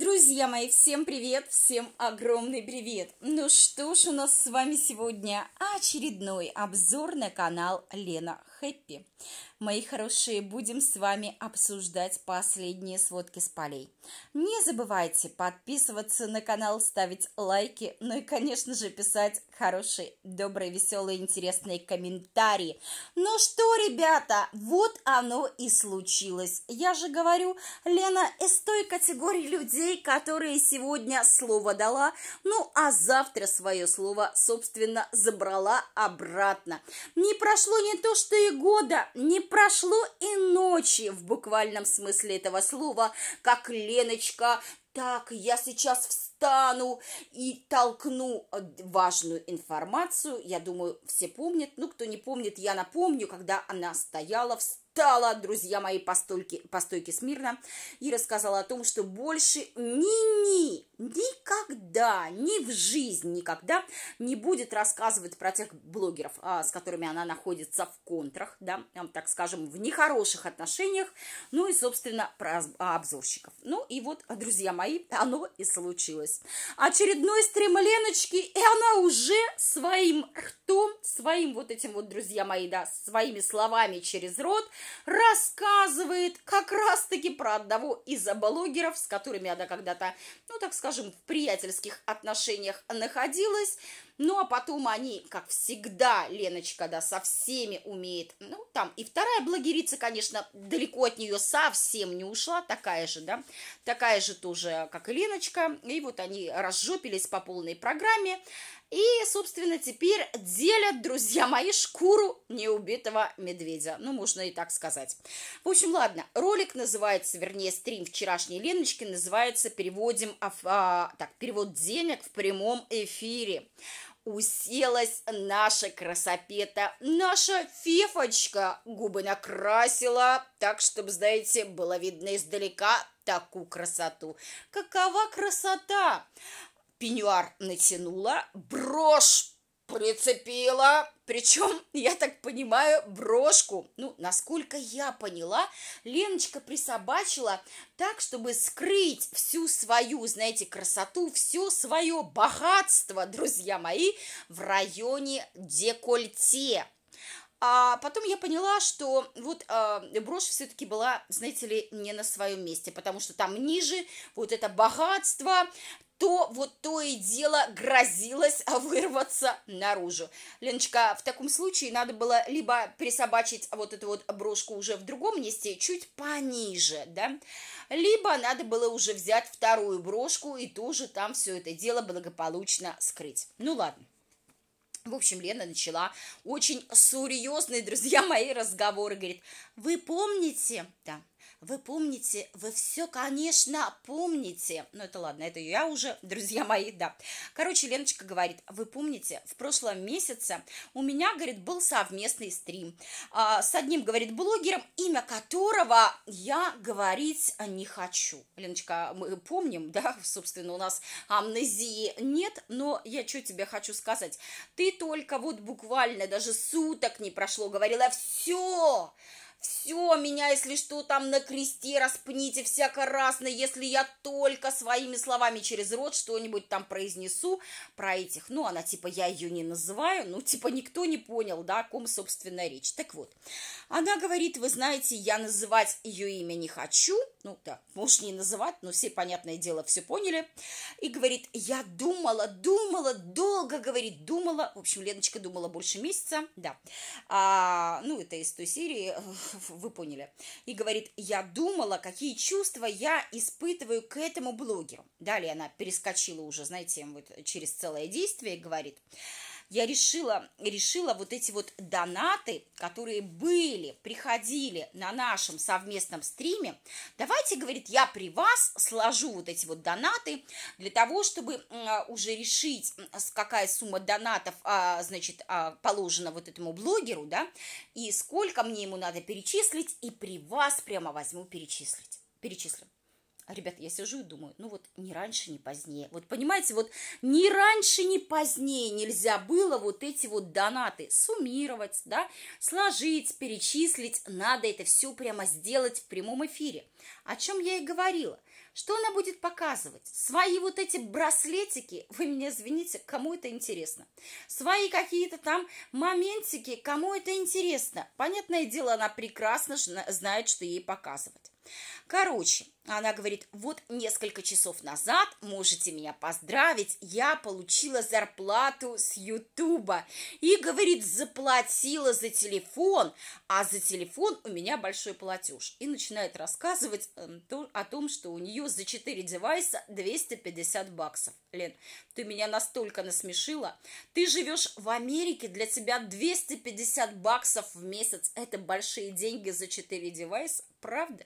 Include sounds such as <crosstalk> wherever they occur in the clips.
Друзья мои, всем привет, всем огромный привет! Ну что ж, у нас с вами сегодня очередной обзор на канал Лена Хэппи. Мои хорошие, будем с вами обсуждать последние сводки с полей. Не забывайте подписываться на канал, ставить лайки, ну и, конечно же, писать хорошие, добрые, веселые, интересные комментарии. Ну что, ребята, вот оно и случилось. Я же говорю, Лена из той категории людей, которые сегодня слово дала, ну а завтра свое слово, собственно, забрала обратно. Не прошло не то, что и года, не прошло и ночи в буквальном смысле этого слова, как Леночка так, я сейчас встану и толкну э, важную информацию. Я думаю, все помнят. Ну, кто не помнит, я напомню, когда она стояла в встала, друзья мои, по стойке, по стойке смирно и рассказала о том, что больше ни-ни, никогда, ни в жизнь никогда не будет рассказывать про тех блогеров, а, с которыми она находится в контрах, да, так скажем, в нехороших отношениях, ну и, собственно, про а, обзорщиков. Ну и вот, друзья мои, оно и случилось. Очередной стрим Леночки, и она уже своим ртом, своим вот этим вот, друзья мои, да, своими словами через рот рассказывает как раз-таки про одного из блогеров, с которыми она когда-то, ну так скажем, в приятельских отношениях находилась. Ну, а потом они, как всегда, Леночка, да, со всеми умеет. Ну, там и вторая благерица, конечно, далеко от нее совсем не ушла, такая же, да, такая же тоже, как и Леночка. И вот они разжопились по полной программе. И, собственно, теперь делят, друзья мои, шкуру неубитого медведя. Ну, можно и так сказать. В общем, ладно, ролик называется, вернее, стрим вчерашней Леночки называется «Переводим, а, так, перевод денег в прямом эфире». Уселась наша красопета, наша фифочка. Губы накрасила, так, чтобы, знаете, было видно издалека такую красоту. Какова красота? Пеньюар натянула, брошь прицепила. Причем, <laughs> я так понимаю, брошку. Ну, насколько я поняла, Леночка присобачила так, чтобы скрыть всю свою, знаете, красоту, все свое богатство, друзья мои, в районе декольте. А потом я поняла, что вот а, брошь все-таки была, знаете ли, не на своем месте, потому что там ниже вот это богатство, то вот то и дело грозилось <laughs> вырваться наружу. Леночка, в таком случае надо было либо присобачить вот эту вот брошку уже в другом месте, чуть пониже, да, либо надо было уже взять вторую брошку и тоже там все это дело благополучно скрыть. Ну ладно. В общем, Лена начала очень серьезные, друзья мои, разговоры. Говорит, вы помните? Да, вы помните, вы все, конечно, помните. Ну, это ладно, это я уже, друзья мои, да. Короче, Леночка говорит, вы помните, в прошлом месяце у меня, говорит, был совместный стрим а, с одним, говорит, блогером, имя которого я говорить не хочу. Леночка, мы помним, да, собственно, у нас амнезии нет, но я что тебе хочу сказать. Ты только вот буквально даже суток не прошло, говорила, все, все, меня, если что, там на кресте распните всяко-разно, если я только своими словами через рот что-нибудь там произнесу про этих. Ну, она типа, я ее не называю, ну, типа, никто не понял, да, о ком, собственно, речь. Так вот, она говорит, вы знаете, я называть ее имя не хочу, ну, да, можешь не называть, но все, понятное дело, все поняли. И говорит, я думала, думала, долго, говорит, думала. В общем, Леночка думала больше месяца, да. А, ну, это из той серии вы поняли, и говорит, я думала, какие чувства я испытываю к этому блогеру. Далее она перескочила уже, знаете, вот через целое действие и говорит, я решила, решила вот эти вот донаты, которые были, приходили на нашем совместном стриме, давайте, говорит, я при вас сложу вот эти вот донаты для того, чтобы уже решить, какая сумма донатов, а, значит, а, положена вот этому блогеру, да, и сколько мне ему надо перечислить, и при вас прямо возьму перечислить, перечислю. А, ребят, я сижу и думаю, ну вот не раньше, не позднее. Вот понимаете, вот не раньше, не позднее нельзя было вот эти вот донаты суммировать, да, сложить, перечислить. Надо это все прямо сделать в прямом эфире. О чем я и говорила. Что она будет показывать? Свои вот эти браслетики, вы меня извините, кому это интересно? Свои какие-то там моментики, кому это интересно? Понятное дело, она прекрасно знает, что ей показывать. Короче, она говорит, вот несколько часов назад, можете меня поздравить, я получила зарплату с Ютуба. И, говорит, заплатила за телефон, а за телефон у меня большой платеж. И начинает рассказывать эм, о том, что у нее за 4 девайса 250 баксов. Лен, ты меня настолько насмешила. Ты живешь в Америке, для тебя 250 баксов в месяц. Это большие деньги за 4 девайса, правда? Правда?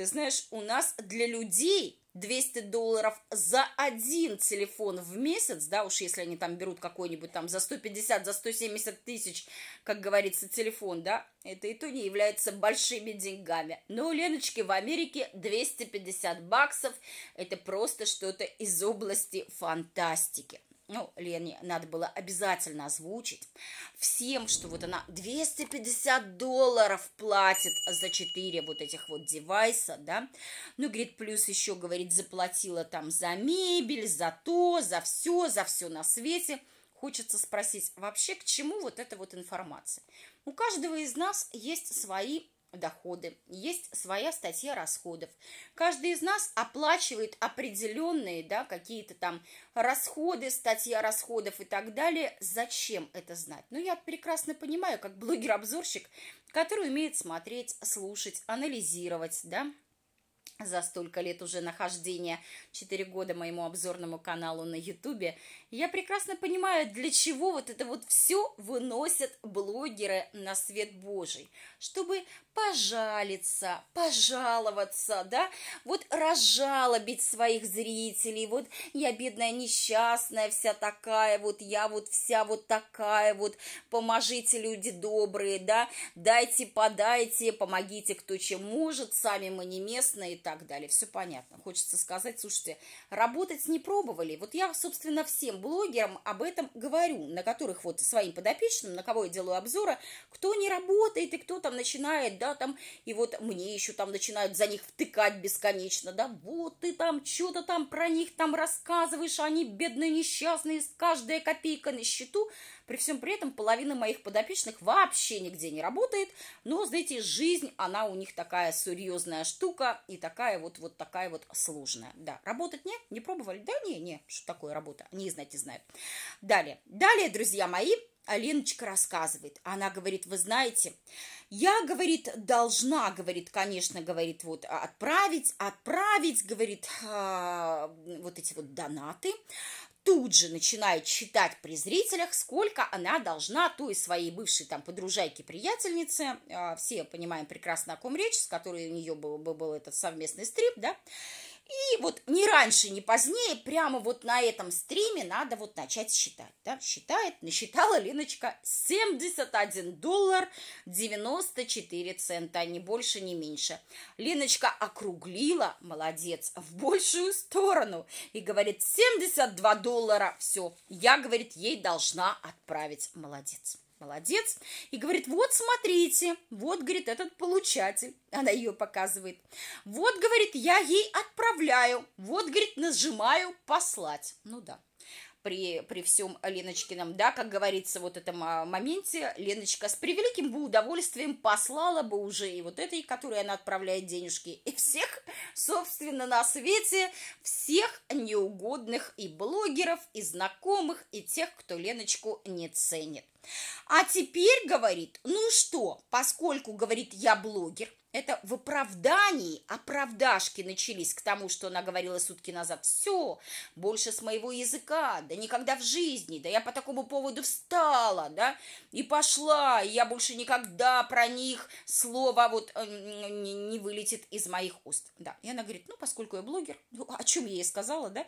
Ты знаешь, у нас для людей 200 долларов за один телефон в месяц, да, уж если они там берут какой-нибудь там за 150, за 170 тысяч, как говорится, телефон, да, это и то не является большими деньгами. Но у Леночки в Америке 250 баксов, это просто что-то из области фантастики ну, Лене надо было обязательно озвучить, всем, что вот она 250 долларов платит за 4 вот этих вот девайса, да, ну, говорит, плюс еще, говорит, заплатила там за мебель, за то, за все, за все на свете, хочется спросить, вообще к чему вот эта вот информация? У каждого из нас есть свои доходы, есть своя статья расходов. Каждый из нас оплачивает определенные да, какие-то там расходы, статья расходов и так далее. Зачем это знать? Ну, я прекрасно понимаю, как блогер-обзорщик, который умеет смотреть, слушать, анализировать, да, за столько лет уже нахождения, 4 года моему обзорному каналу на ютубе, я прекрасно понимаю, для чего вот это вот все выносят блогеры на свет божий. Чтобы пожалиться, пожаловаться, да, вот разжалобить своих зрителей, вот я бедная несчастная вся такая, вот я вот вся вот такая, вот поможите, люди добрые, да, дайте, подайте, помогите, кто чем может, сами мы не местные, и так далее. Все понятно. Хочется сказать, слушайте, работать не пробовали. Вот я, собственно, всем блогерам об этом говорю, на которых вот своим подопечным, на кого я делаю обзоры, кто не работает и кто там начинает, да, там, и вот мне еще там начинают за них втыкать бесконечно, да, вот ты там что-то там про них там рассказываешь, а они бедные, несчастные, каждая копейка на счету, при всем при этом половина моих подопечных вообще нигде не работает, но, знаете, жизнь, она у них такая серьезная штука и такая вот, вот такая вот сложная. Да, работать нет, не пробовали? Да не, не, что такое работа, не знать не знают. Далее, далее, друзья мои, Леночка рассказывает. Она говорит, вы знаете, я, говорит, должна, говорит, конечно, говорит, вот отправить, отправить, говорит, э, вот эти вот донаты тут же начинает считать при зрителях, сколько она должна той своей бывшей там подружайке-приятельнице, а, все понимаем прекрасно, о ком речь, с которой у нее был, был этот совместный стрип, да, и вот не раньше, не позднее, прямо вот на этом стриме надо вот начать считать. Да? Считает, насчитала Леночка 71 доллар 94 цента, ни больше, ни меньше. Леночка округлила, молодец, в большую сторону. И говорит, 72 доллара, все, я, говорит, ей должна отправить, молодец молодец, и говорит, вот смотрите, вот, говорит, этот получатель, она ее показывает, вот, говорит, я ей отправляю, вот, говорит, нажимаю послать, ну да, при, при всем Леночкином, да, как говорится, вот этом а, моменте, Леночка с превеликим бы удовольствием послала бы уже и вот этой, которой она отправляет денежки, и всех, собственно, на свете, всех неугодных и блогеров, и знакомых, и тех, кто Леночку не ценит. А теперь, говорит, ну что, поскольку, говорит, я блогер, это в оправдании, оправдашки начались к тому, что она говорила сутки назад. Все, больше с моего языка, да никогда в жизни, да я по такому поводу встала, да, и пошла, и я больше никогда про них слово вот э, не, не вылетит из моих уст. Да, и она говорит, ну, поскольку я блогер, ну, о чем я ей сказала, да,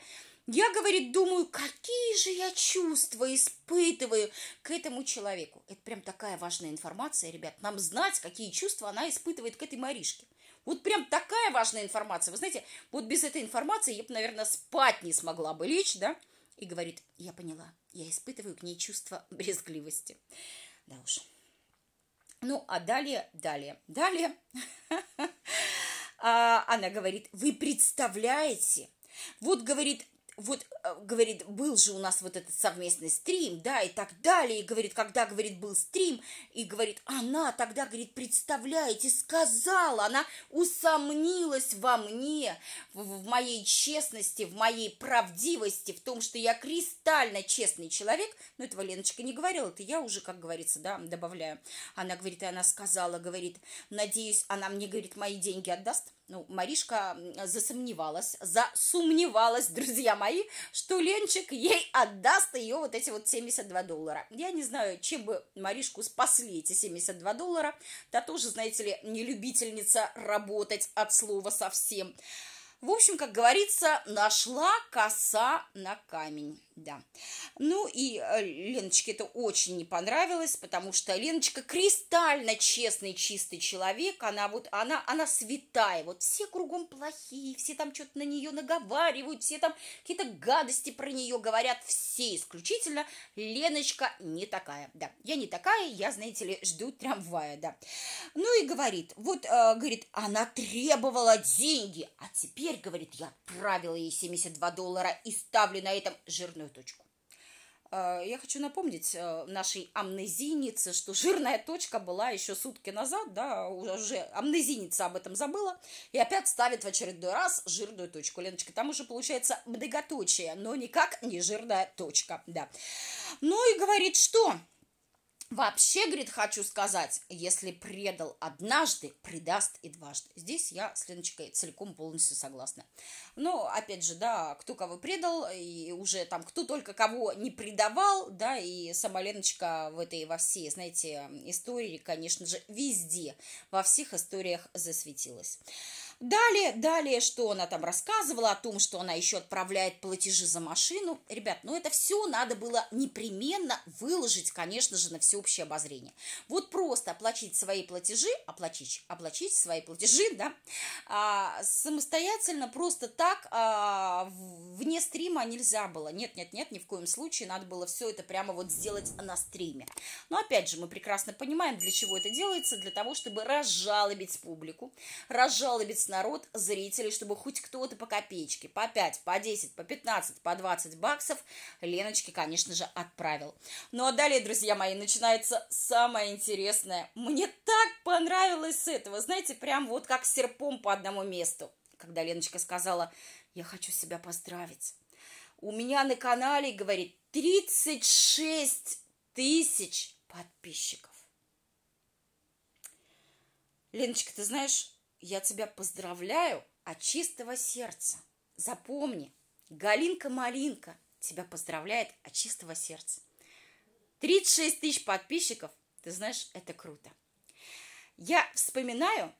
я, говорит, думаю, какие же я чувства испытываю к этому человеку. Это прям такая важная информация, ребят. Нам знать, какие чувства она испытывает к этой Маришке. Вот прям такая важная информация. Вы знаете, вот без этой информации я бы, наверное, спать не смогла бы лечь, да? И говорит, я поняла, я испытываю к ней чувство <laughs> брезгливости. Да уж. Ну, а далее, далее, далее. <laughs> А, она говорит, вы представляете, вот, говорит, вот, э, говорит, был же у нас вот этот совместный стрим, да, и так далее, и говорит, когда, говорит, был стрим, и говорит, она тогда, говорит, представляете, сказала, она усомнилась во мне, в, в моей честности, в моей правдивости, в том, что я кристально честный человек, но этого Леночка не говорила, это я уже, как говорится, да, добавляю. Она говорит, и она сказала, говорит, надеюсь, она мне, говорит, мои деньги отдаст, ну, Маришка засомневалась, засомневалась, <laughs> друзья мои, что Ленчик ей отдаст ее вот эти вот 72 доллара. Я не знаю, чем бы Маришку спасли эти 72 доллара. Та тоже, знаете ли, не любительница работать от слова совсем. В общем, как говорится, нашла коса на камень да. Ну и э, Леночке это очень не понравилось, потому что Леночка кристально честный, чистый человек, она вот, она, она святая, вот все кругом плохие, все там что-то на нее наговаривают, все там какие-то гадости про нее говорят, все исключительно, Леночка не такая, да, я не такая, я, знаете ли, жду трамвая, да. Ну и говорит, вот, э, говорит, она требовала деньги, а теперь, говорит, я отправила ей 72 доллара и ставлю на этом жирную точку. Э, я хочу напомнить э, нашей амнезинице, что <laughs> жирная точка была еще сутки назад, да, уже амнезиница об этом забыла, и опять ставит в очередной раз жирную точку. Леночка, там уже получается многоточие, но никак не жирная точка, да. Ну и говорит, что Вообще, говорит, хочу сказать, если предал однажды, предаст и дважды. Здесь я с Леночкой целиком полностью согласна. Но, ну, опять же, да, кто кого предал, и уже там кто только кого не предавал, да, и сама Леночка в этой во всей, знаете, истории, конечно же, везде, во всех историях засветилась. Далее, далее, что она там рассказывала о том, что она еще отправляет платежи за машину. Ребят, ну это все надо было непременно выложить, конечно же, на всеобщее обозрение. Вот просто оплачить свои платежи, оплачить, оплачить свои платежи, да, а, самостоятельно просто так а, вне стрима нельзя было. Нет, нет, нет, ни в коем случае надо было все это прямо вот сделать на стриме. Но опять же, мы прекрасно понимаем, для чего это делается, для того, чтобы разжалобить публику, разжалобить народ, зрители, чтобы хоть кто-то по копеечке, по 5, по 10, по 15, по 20 баксов Леночке, конечно же, отправил. Ну а далее, друзья мои, начинается самое интересное. Мне так понравилось этого, знаете, прям вот как серпом по одному месту. Когда Леночка сказала, я хочу себя поздравить. У меня на канале, говорит, 36 тысяч подписчиков. Леночка, ты знаешь, я тебя поздравляю от чистого сердца. Запомни, Галинка-малинка тебя поздравляет от чистого сердца. 36 тысяч подписчиков, ты знаешь, это круто. Я вспоминаю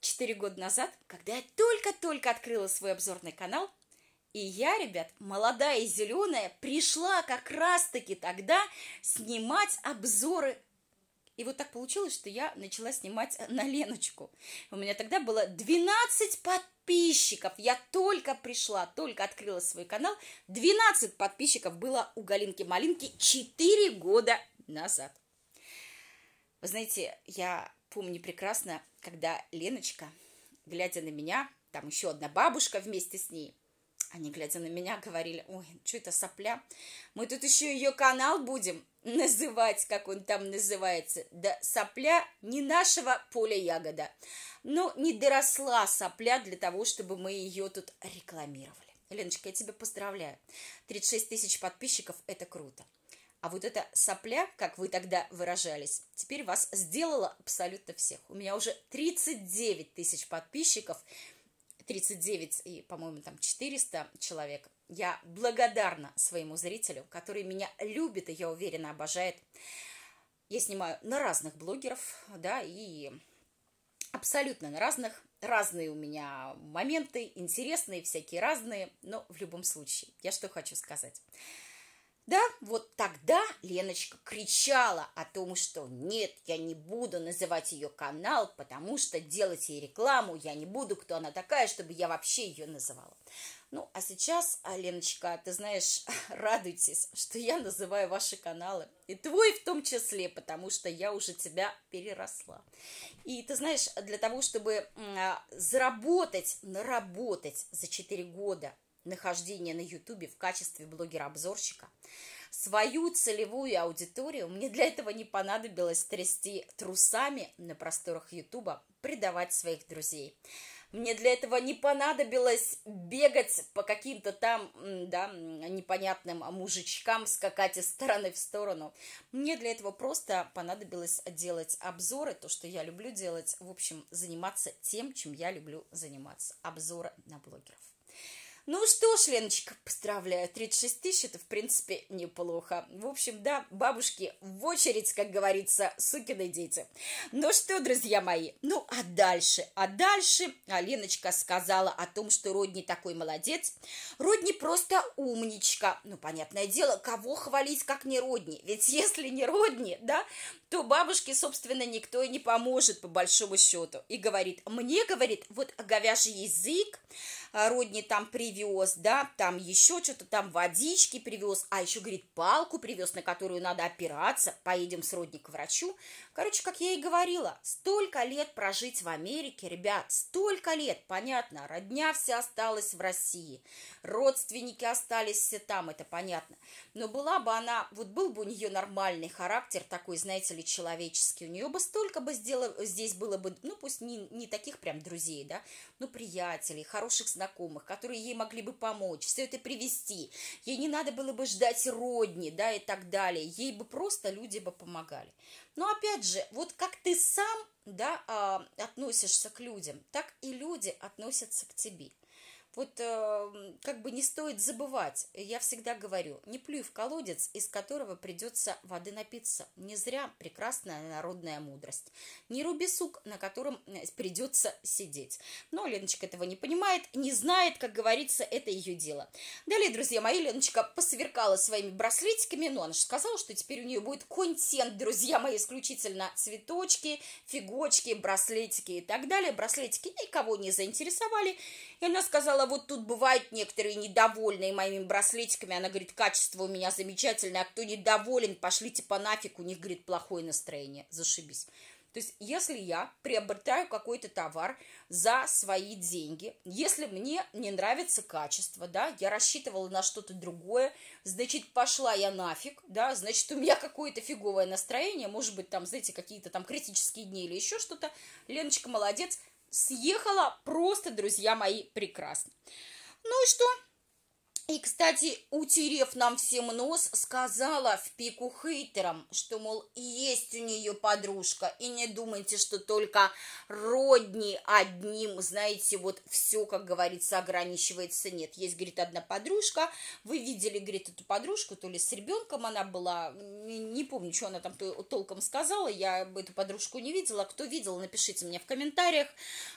4 года назад, когда я только-только открыла свой обзорный канал, и я, ребят, молодая и зеленая, пришла как раз-таки тогда снимать обзоры и вот так получилось, что я начала снимать э, на Леночку. У меня тогда было 12 подписчиков. Я только пришла, только открыла свой канал. 12 подписчиков было у Галинки Малинки 4 года назад. Вы знаете, я помню прекрасно, когда Леночка, глядя на меня, там еще одна бабушка вместе с ней, они, глядя на меня, говорили, ой, что это сопля, мы тут еще ее канал будем называть, как он там называется, да сопля не нашего поля ягода. Ну, не доросла сопля для того, чтобы мы ее тут рекламировали. Леночка, я тебя поздравляю. 36 тысяч подписчиков – это круто. А вот эта сопля, как вы тогда выражались, теперь вас сделала абсолютно всех. У меня уже 39 тысяч подписчиков, 39 и, по-моему, там 400 человек – я благодарна своему зрителю, который меня любит и, я уверена, обожает. Я снимаю на разных блогеров, да, и абсолютно на разных. Разные у меня моменты, интересные, всякие разные, но в любом случае, я что хочу сказать. Да, вот тогда Леночка кричала о том, что нет, я не буду называть ее канал, потому что делать ей рекламу я не буду, кто она такая, чтобы я вообще ее называла. Ну, а сейчас, а, Леночка, ты знаешь, <laughs> радуйтесь, что я называю ваши каналы, и твой в том числе, потому что я уже тебя переросла. И ты знаешь, для того, чтобы а, заработать, наработать за 4 года нахождение на Ютубе в качестве блогера-обзорщика, свою целевую аудиторию, мне для этого не понадобилось трясти трусами на просторах Ютуба, предавать своих друзей. Мне для этого не понадобилось бегать по каким-то там, да, непонятным мужичкам, скакать из стороны в сторону. Мне для этого просто понадобилось делать обзоры, то, что я люблю делать, в общем, заниматься тем, чем я люблю заниматься. Обзоры на блогеров. Ну что ж, Леночка, поздравляю, 36 тысяч, это, в принципе, неплохо. В общем, да, бабушки в очередь, как говорится, сукины дети. Ну что, друзья мои, ну а дальше, а дальше Леночка сказала о том, что Родни такой молодец, Родни просто умничка. Ну, понятное дело, кого хвалить, как не Родни, ведь если не Родни, да, то бабушке, собственно, никто и не поможет, по большому счету. И говорит, мне, говорит, вот говяжий язык, а Родни там привет, привез, да, там еще что-то, там водички привез, а еще, говорит, палку привез, на которую надо опираться, поедем сродник к врачу, Короче, как я и говорила, столько лет прожить в Америке, ребят, столько лет, понятно, родня вся осталась в России, родственники остались все там, это понятно. Но была бы она, вот был бы у нее нормальный характер такой, знаете ли, человеческий, у нее бы столько бы сделало здесь было бы, ну пусть не, не таких прям друзей, да, но ну, приятелей, хороших знакомых, которые ей могли бы помочь, все это привести. Ей не надо было бы ждать родни, да, и так далее. Ей бы просто люди бы помогали. Но опять же, вот как ты сам да, а, относишься к людям, так и люди относятся к тебе вот э, как бы не стоит забывать, я всегда говорю, не плюй в колодец, из которого придется воды напиться. Не зря прекрасная народная мудрость. Не руби сук, на котором э, придется сидеть. Но Леночка этого не понимает, не знает, как говорится, это ее дело. Далее, друзья мои, Леночка посверкала своими браслетиками, но она же сказала, что теперь у нее будет контент, друзья мои, исключительно цветочки, фигочки, браслетики и так далее. Браслетики никого не заинтересовали, и она сказала, сказала, вот тут бывают некоторые недовольные моими браслетиками. Она говорит, качество у меня замечательное, а кто недоволен, пошлите по нафиг, у них, говорит, плохое настроение, зашибись. То есть, если я приобретаю какой-то товар за свои деньги, если мне не нравится качество, да, я рассчитывала на что-то другое, значит, пошла я нафиг, да, значит, у меня какое-то фиговое настроение, может быть, там, знаете, какие-то там критические дни или еще что-то, Леночка молодец – съехала просто, друзья мои, прекрасно. Ну и что? И, кстати, утерев нам всем нос, сказала в пику хейтерам, что, мол, есть у нее подружка, и не думайте, что только родни одним, знаете, вот все, как говорится, ограничивается, нет. Есть, говорит, одна подружка, вы видели, говорит, эту подружку, то ли с ребенком она была, не помню, что она там толком сказала, я эту подружку не видела, кто видел, напишите мне в комментариях,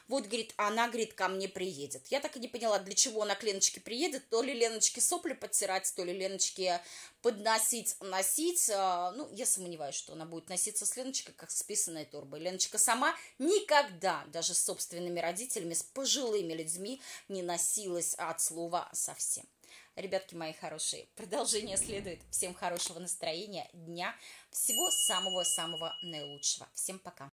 вот, говорит, она, говорит, ко мне приедет. Я так и не поняла, для чего она к Леночке приедет, то ли Лена Леночке сопли подтирать, то ли Леночке подносить, носить. А, ну, я сомневаюсь, что она будет носиться с Леночкой, как с писаной торбой. Леночка сама никогда, даже с собственными родителями, с пожилыми людьми, не носилась от слова совсем. Ребятки мои хорошие, продолжение следует. Всем хорошего настроения, дня, всего самого-самого наилучшего. Всем пока.